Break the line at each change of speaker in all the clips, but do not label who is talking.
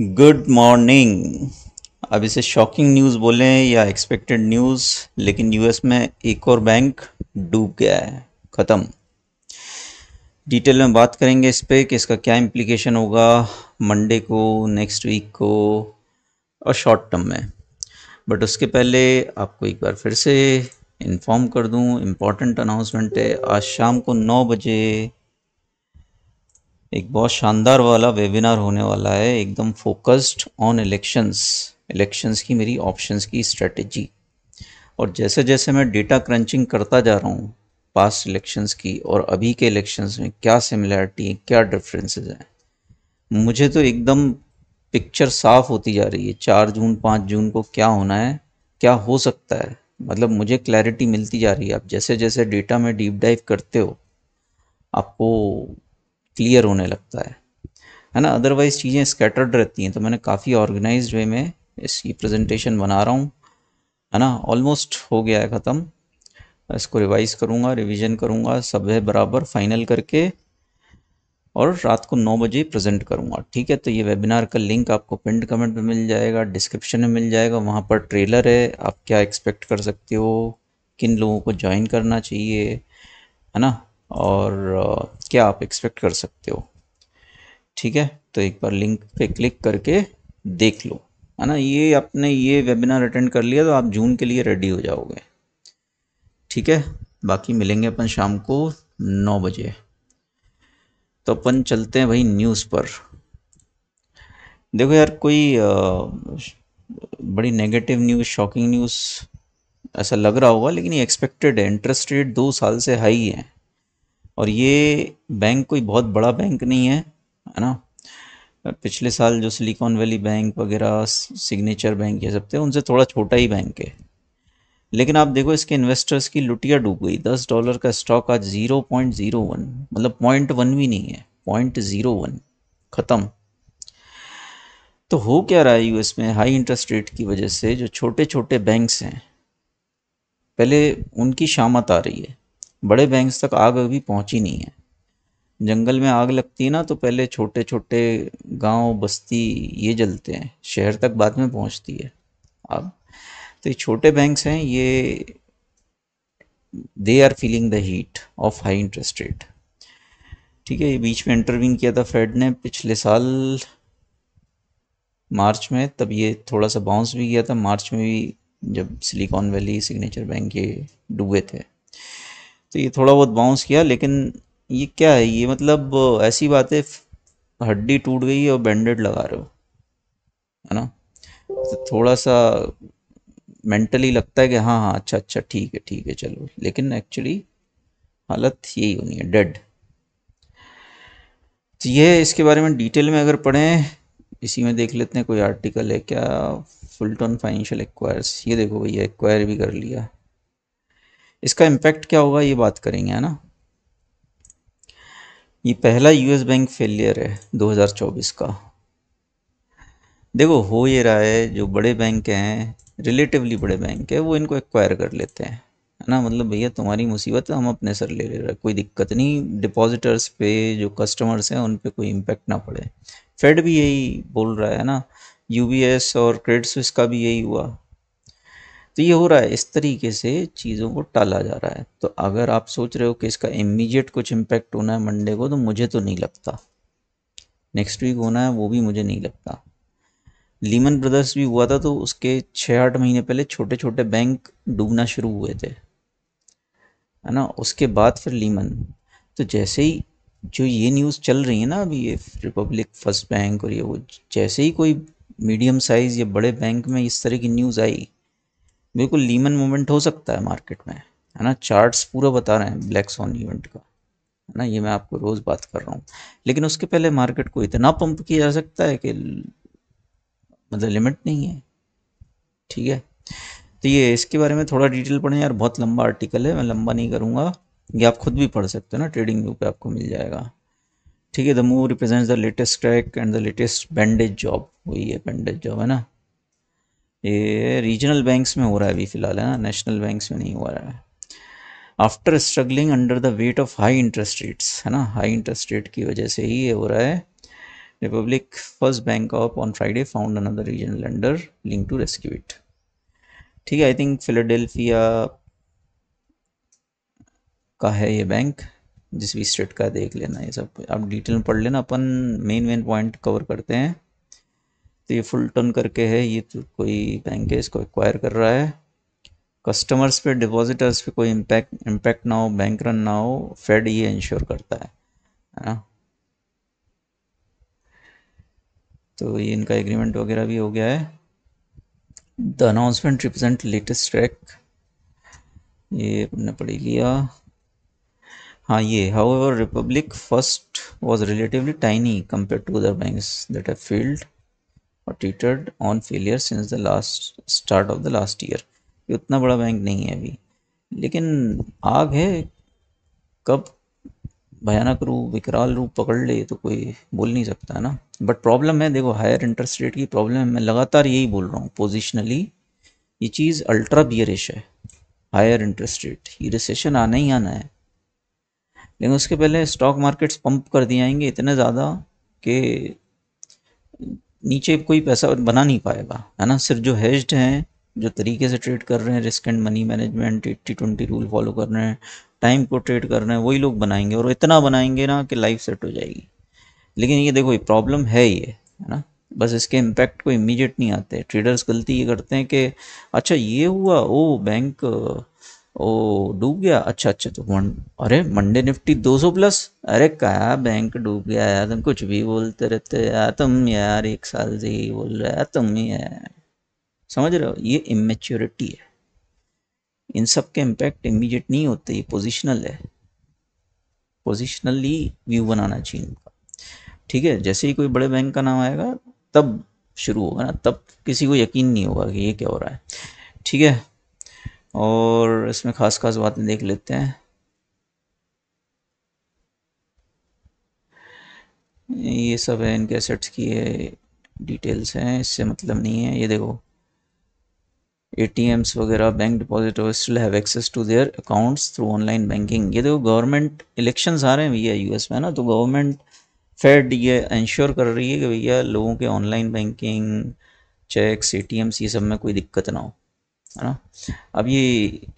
Good morning अब इसे shocking news बोलें या एक्सपेक्टेड न्यूज़ लेकिन यूएस में एक और बैंक डूब गया है ख़त्म डिटेल में बात करेंगे इस पर कि इसका क्या इम्प्लीकेशन होगा मंडे को नेक्स्ट वीक को और शॉर्ट टर्म में बट उसके पहले आपको एक बार फिर से इन्फॉर्म कर दूं इम्पॉर्टेंट अनाउंसमेंट है आज शाम को नौ बजे एक बहुत शानदार वाला वेबिनार होने वाला है एकदम फोकस्ड ऑन इलेक्शंस इलेक्शंस की मेरी ऑप्शंस की स्ट्रेटजी और जैसे जैसे मैं डेटा क्रंचिंग करता जा रहा हूँ पास्ट इलेक्शंस की और अभी के इलेक्शंस में क्या सिमिलैरिटी है क्या डिफरेंसेस हैं मुझे तो एकदम पिक्चर साफ होती जा रही है चार जून पाँच जून को क्या होना है क्या हो सकता है मतलब मुझे क्लैरिटी मिलती जा रही है आप जैसे जैसे डेटा में डीप डाइव करते हो आपको क्लियर होने लगता है है ना अदरवाइज़ चीज़ें स्कैटर्ड रहती हैं तो मैंने काफ़ी ऑर्गेनाइज वे में इसकी प्रेजेंटेशन बना रहा हूँ है ना ऑलमोस्ट हो गया है ख़त्म इसको रिवाइज़ करूँगा रिविजन करूँगा सब है बराबर फाइनल करके और रात को नौ बजे प्रेजेंट करूँगा ठीक है तो ये वेबिनार का लिंक आपको पिंड कमेंट में मिल जाएगा डिस्क्रिप्शन में मिल जाएगा वहाँ पर ट्रेलर है आप क्या एक्सपेक्ट कर सकते हो किन लोगों को ज्वाइन करना चाहिए है ना और क्या आप एक्सपेक्ट कर सकते हो ठीक है तो एक बार लिंक पे क्लिक करके देख लो है ना ये आपने ये वेबिनार अटेंड कर लिया तो आप जून के लिए रेडी हो जाओगे ठीक है बाकी मिलेंगे अपन शाम को नौ बजे तो अपन चलते हैं भाई न्यूज़ पर देखो यार कोई आ, बड़ी नेगेटिव न्यूज़ शॉकिंग न्यूज़ ऐसा लग रहा होगा लेकिन ये एक्सपेक्टेड है इंटरेस्ट रेट दो साल से हाई है और ये बैंक कोई बहुत बड़ा बैंक नहीं है है ना पिछले साल जो सिलिकॉन वैली बैंक वगैरह सिग्नेचर बैंक ये सब थे उनसे थोड़ा छोटा ही बैंक है लेकिन आप देखो इसके इन्वेस्टर्स की लुटिया डूब गई दस डॉलर का स्टॉक आज ज़ीरो पॉइंट ज़ीरो वन मतलब पॉइंट वन भी नहीं है पॉइंट ज़ीरो वन ख़त्म तो हो क्या रहा है यूएस में हाई इंटरेस्ट रेट की वजह से जो छोटे छोटे बैंक्स हैं पहले उनकी शामत आ रही है बड़े बैंक्स तक आग अभी पहुंची नहीं है जंगल में आग लगती है ना तो पहले छोटे छोटे गांव बस्ती ये जलते हैं शहर तक बाद में पहुंचती है आग तो ये छोटे बैंक्स हैं ये they are feeling the heat of high interest rate ठीक है ये बीच में इंटरव्यू किया था फेड ने पिछले साल मार्च में तब ये थोड़ा सा बाउंस भी किया था मार्च में भी जब सिलिकॉन वैली सिग्नेचर बैंक ये डूबे थे तो ये थोड़ा बहुत बाउंस किया लेकिन ये क्या है ये मतलब ऐसी बात है हड्डी टूट गई और बैंडेड लगा रहे हो है ना तो थोड़ा सा मेंटली लगता है कि हाँ हाँ अच्छा अच्छा ठीक है ठीक है चलो लेकिन एक्चुअली हालत यही होनी है डेड तो ये इसके बारे में डिटेल में अगर पढ़ें इसी में देख लेते हैं कोई आर्टिकल है क्या फुलटन फाइनेंशियल एक्वायर्स ये देखो भैया एक्वायर भी कर लिया इसका इम्पैक्ट क्या होगा ये बात करेंगे है ना ये पहला यूएस बैंक फेलियर है 2024 का देखो हो ये रहा है जो बड़े बैंक हैं रिलेटिवली बड़े बैंक है वो इनको एक्वायर कर लेते हैं है ना मतलब भैया तुम्हारी मुसीबत हम अपने सर ले ले रहे कोई दिक्कत नहीं डिपॉजिटर्स पे जो कस्टमर्स हैं उन पर कोई इम्पैक्ट ना पड़े फेड भी यही बोल रहा है ना यूबीएस और क्रेडिट स्विस का भी यही हुआ तो ये हो रहा है इस तरीके से चीज़ों को टाला जा रहा है तो अगर आप सोच रहे हो कि इसका इमीडिएट कुछ इम्पेक्ट होना है मंडे को तो मुझे तो नहीं लगता नेक्स्ट वीक होना है वो भी मुझे नहीं लगता लीमन ब्रदर्स भी हुआ था तो उसके छः आठ महीने पहले छोटे छोटे बैंक डूबना शुरू हुए थे है ना उसके बाद फिर लीमन तो जैसे ही जो ये न्यूज़ चल रही है ना अभी ये रिपब्लिक फर्स्ट बैंक और ये वो जैसे ही कोई मीडियम साइज़ या बड़े बैंक में इस तरह की न्यूज़ आई बिल्कुल लीमन मोमेंट हो सकता है मार्केट में है ना चार्ट्स पूरा बता रहे हैं ब्लैक सॉन इवेंट का है ना ये मैं आपको रोज़ बात कर रहा हूँ लेकिन उसके पहले मार्केट को इतना पंप किया जा सकता है कि मतलब लिमिट नहीं है ठीक है तो ये इसके बारे में थोड़ा डिटेल पढ़ें यार बहुत लंबा आर्टिकल है मैं लंबा नहीं करूँगा ये आप खुद भी पढ़ सकते हो ना ट्रेडिंग व्यू पे आपको मिल जाएगा ठीक है the move represents the latest track and the latest bandage job वही है बैंडेज जॉब है ना ये रीजनल बैंक्स में हो रहा है अभी फ़िलहाल है ना नेशनल बैंक्स में नहीं हो रहा है after struggling under the weight of high interest rates है ना हाई इंटरेस्ट रेट की वजह से ही ये हो रहा है Republic First bank off on Friday found another regional lender link to rescue it ठीक है आई थिंक फिलाडेल्फिया का है ये बैंक जिस भी स्टेट का देख लेना ये सब आप डिटेल में पढ़ लेना अपन मेन मेन पॉइंट कवर करते हैं तो ये टर्न करके है ये तो कोई बैंक है इसको एक्वायर कर रहा है कस्टमर्स पे डिपॉजिटर्स पे कोई इम्पैक्ट इम्पैक्ट ना हो बैंक रन ना हो फेड ये इंश्योर करता है है ना तो ये इनका एग्रीमेंट वगैरह भी हो गया है the announcement represent latest track ये अपने पढ़ी लिया हाँ ये however Republic First was relatively tiny compare to other bank that field और teetered on failure since the last start of the last year ये उतना बड़ा बैंक नहीं है अभी लेकिन आग है कब भयानक रूप विकराल रूप पकड़ ले तो कोई बोल नहीं सकता ना बट प्रॉब्लम है देखो हायर इंटरेस्ट रेट की प्रॉब्लम है मैं लगातार यही बोल रहा हूँ पोजिशनली ये चीज़ अल्ट्रा बियरिश है हायर इंटरेस्ट रेट ये रिसेशन आना ही आना है लेकिन उसके पहले स्टॉक मार्केट्स पंप कर दिए जाएंगे इतने ज़्यादा कि नीचे कोई पैसा बना नहीं पाएगा है ना सिर्फ जो हेज्ड हैं जो तरीके से ट्रेड कर रहे हैं risk and money management eighty twenty rule follow कर रहे हैं टाइम को ट्रेड कर रहे हैं वही लोग बनाएंगे और इतना बनाएंगे ना कि लाइफ सेट हो जाएगी लेकिन ये देखो ये प्रॉब्लम है ये है ना बस इसके इम्पैक्ट को इमीडिएट नहीं आते ट्रेडर्स गलती ये करते हैं कि अच्छा ये हुआ ओ बैंक ओ डूब गया अच्छा अच्छा तो मन, अरे मंडे निफ्टी 200 प्लस अरे क्या बैंक डूब गया यार तुम कुछ भी बोलते रहते यार तुम यार एक साल से ही बोल रहे यार तुम ही है समझ रहे हो ये इमेच्योरिटी है इन सब के इम्पैक्ट इमीडिएट नहीं होते ये पोजिशनल है पोजिशनली व्यू बनाना चाहिए उनका ठीक है जैसे ही कोई बड़े बैंक का नाम आएगा तब शुरू होगा ना तब किसी को यकीन नहीं होगा कि ये क्या हो रहा है ठीक है और इसमें ख़ास ख़ास बातें देख लेते हैं ये सब है इनके सेट्स की है डिटेल्स हैं इससे मतलब नहीं है ये देखो एटीएम्स वगैरह bank deposit still have access to their accounts through online banking ये देखो गवर्नमेंट इलेक्शंस आ रहे हैं भैया यूएस में ना तो गवर्नमेंट फेड ये इंश्योर कर रही है कि भैया लोगों के ऑनलाइन बैंकिंग चेक्स एम्स ये सब में कोई दिक्कत ना हो है ना अब ये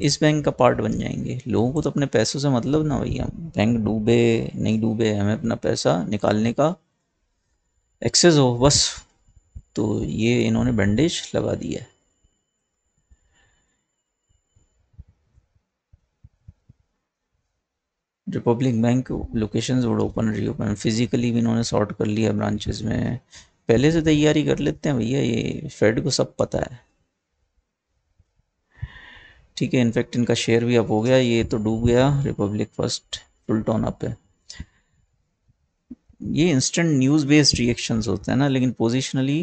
इस बैंक का पार्ट बन जाएंगे लोगों को तो अपने पैसों से मतलब ना भैया बैंक डूबे नहीं डूबे हमें अपना पैसा निकालने का एक्सेस हो बस तो ये इन्होंने बैंडेज लगा दिया है Republic bank locations would open reopen physically भी इन्होंने सॉर्ट कर लिया ब्रांचेस में पहले से तैयारी कर लेते हैं भैया ये फेड को सब पता है ठीक है इनफैक्ट इनका शेयर भी अप हो गया ये तो डूब गया Republic First full ton up है ये इंस्टेंट न्यूज़ बेस्ड रिएक्शंस होते हैं ना लेकिन पोजिशनली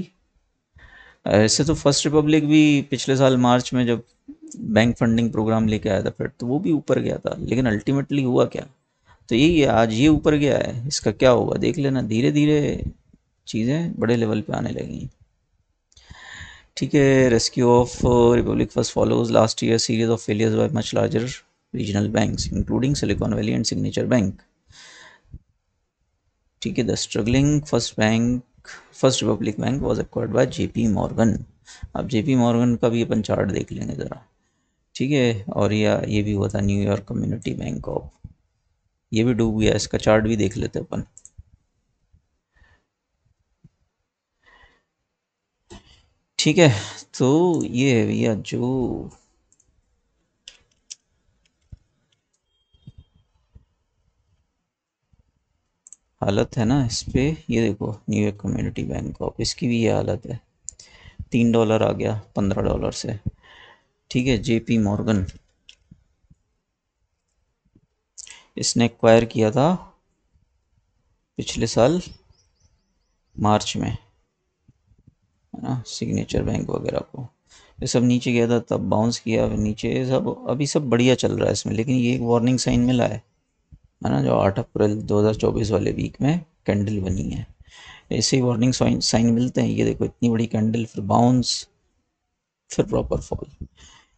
ऐसे तो फर्स्ट रिपब्लिक भी पिछले साल मार्च में जब बैंक फंडिंग प्रोग्राम लेके आया था फिर तो वो भी ऊपर गया था लेकिन अल्टीमेटली हुआ क्या तो यही है आज ये ऊपर गया है इसका क्या होगा देख लेना धीरे धीरे चीज़ें बड़े लेवल पे आने हैं ठीक है rescue of Republic First follows last year series of failures by much larger regional banks including Silicon Valley and Signature bank ठीक है the struggling First bank First Republic bank was acquired by JP Morgan आप JP Morgan का भी अपन chart देख लेंगे ज़रा ठीक है और या ये भी हुआ था न्यूयॉर्क कम्युनिटी बैंक ऑफ ये भी डूब गया इसका चार्ट भी देख लेते अपन ठीक है तो ये है भैया जो हालत है ना इस पे ये देखो न्यूयॉर्क कम्युनिटी बैंक ऑफ इसकी भी ये हालत है तीन डॉलर आ गया पंद्रह डॉलर से ठीक है जेपी मॉर्गन इसने एक्वायर किया था पिछले साल मार्च में है ना सिग्नेचर बैंक वगैरह को ये सब नीचे गया था तब बाउंस किया नीचे सब अभी सब बढ़िया चल रहा है इसमें लेकिन ये एक वार्निंग साइन मिला है है ना जो आठ अप्रैल 2024 वाले वीक में कैंडल बनी है ऐसे ही वार्निंग साइन मिलते हैं ये देखो इतनी बड़ी कैंडल फिर बाउंस फिर प्रॉपर फॉल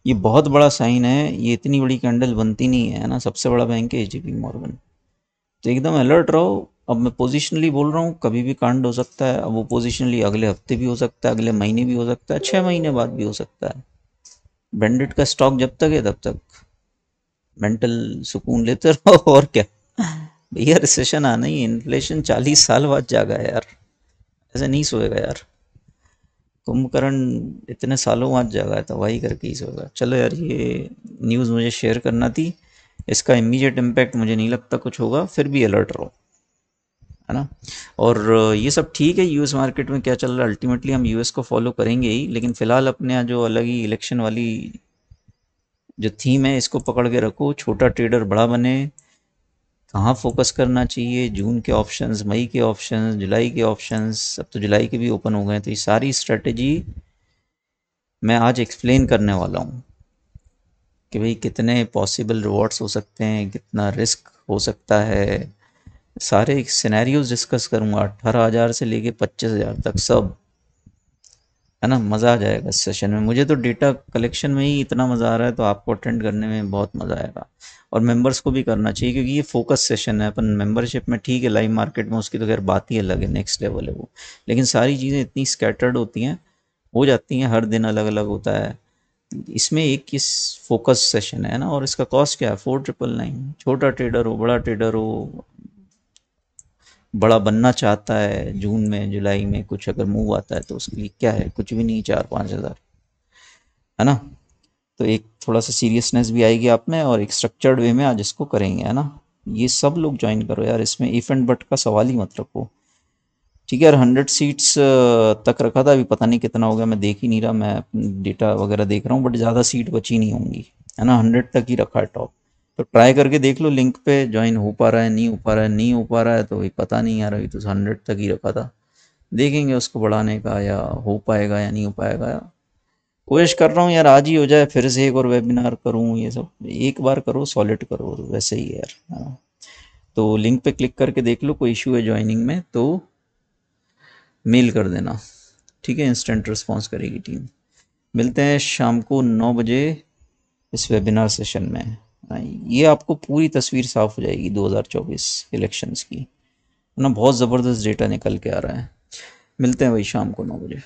ये बहुत बड़ा साइन है ये इतनी बड़ी कैंडल बनती नहीं है ना सबसे बड़ा बैंक है एच डी तो एकदम अलर्ट रहो अब मैं पोजिशनली बोल रहा हूँ कभी भी कांड हो सकता है अब वो पोजिशनली अगले हफ्ते भी हो सकता है अगले महीने भी हो सकता है छः महीने बाद भी हो सकता है ब्रांडेड का स्टॉक जब तक है तब तक मेंटल सुकून लेते रहो और क्या भैया रिसेशन आना ही इन्फ्लेशन चालीस साल बाद जागा यार ऐसे नहीं सोएगा यार कुंभकर्ण इतने सालों बाद जागा था तबाही करके ही सोएगा चलो यार ये न्यूज़ मुझे शेयर करना थी इसका इमीडिएट इम्पैक्ट मुझे नहीं लगता कुछ होगा फिर भी अलर्ट रहो है ना और ये सब ठीक है यूएस मार्केट में क्या चल रहा है अल्टीमेटली हम यूएस को फॉलो करेंगे ही लेकिन फिलहाल अपने जो अलग ही इलेक्शन वाली जो थीम है इसको पकड़ के रखो छोटा ट्रेडर बड़ा बने कहाँ फोकस करना चाहिए जून के ऑप्शंस मई के ऑप्शंस जुलाई के ऑप्शंस अब तो जुलाई के भी ओपन हो गए तो ये सारी स्ट्रेटजी मैं आज एक्सप्लेन करने वाला हूँ कि भाई कितने पॉसिबल रिवॉर्ड्स हो सकते हैं कितना रिस्क हो सकता है सारे सिनेरियोज डिस्कस करूँगा अठारह हज़ार से लेके पच्चीस हज़ार तक सब है ना मज़ा आ जाएगा सेशन में मुझे तो डेटा कलेक्शन में ही इतना मज़ा आ रहा है तो आपको अटेंड करने में बहुत मज़ा आएगा और मेंबर्स को भी करना चाहिए क्योंकि ये फोकस सेशन है अपन मेंबरशिप में ठीक है लाइव मार्केट में उसकी तो खैर बात ही अलग है नेक्स्ट लेवल है वो लेकिन सारी चीज़ें इतनी स्कैटर्ड होती हैं हो जाती हैं हर दिन अलग अलग होता है इसमें एक किस फोकस सेशन है ना और इसका कॉस्ट क्या है फोर ट्रिपल नाइन छोटा ट्रेडर हो बड़ा ट्रेडर हो बड़ा बनना चाहता है जून में जुलाई में कुछ अगर मूव आता है तो उसके लिए क्या है कुछ भी नहीं चार पाँच हज़ार है ना तो एक थोड़ा सा सीरियसनेस भी आएगी आप में और एक स्ट्रक्चर्ड वे में आज इसको करेंगे है ना ये सब लोग ज्वाइन करो यार इसमें इफ एंड बट का सवाल ही मत रखो ठीक है यार हंड्रेड सीट्स तक रखा था अभी पता नहीं कितना हो गया मैं देख ही नहीं रहा मैं डेटा वगैरह देख रहा हूँ बट ज़्यादा सीट बची नहीं होंगी है ना हंड्रेड तक ही रखा है टॉप तो ट्राई करके देख लो लिंक पे ज्वाइन हो पा रहा है नहीं हो पा रहा है नहीं हो पा रहा है तो भाई पता नहीं यार अभी तो हंड्रेड तक ही रखा था देखेंगे उसको बढ़ाने का या हो पाएगा या नहीं हो पाएगा या कोशिश कर रहा हूँ यार आज ही हो जाए फिर से एक और वेबिनार करूँ ये सब एक बार करो सॉलिड करो वैसे ही यार हाँ। तो लिंक पे क्लिक करके देख लो कोई इशू है ज्वाइनिंग में तो मेल कर देना ठीक है इंस्टेंट रिस्पॉन्स करेगी टीम मिलते हैं शाम को नौ बजे इस वेबिनार सेशन में हाँ, ये आपको पूरी तस्वीर साफ हो जाएगी 2024 इलेक्शंस की ना बहुत ज़बरदस्त डेटा निकल के आ रहा है मिलते हैं वही शाम को नौ बजे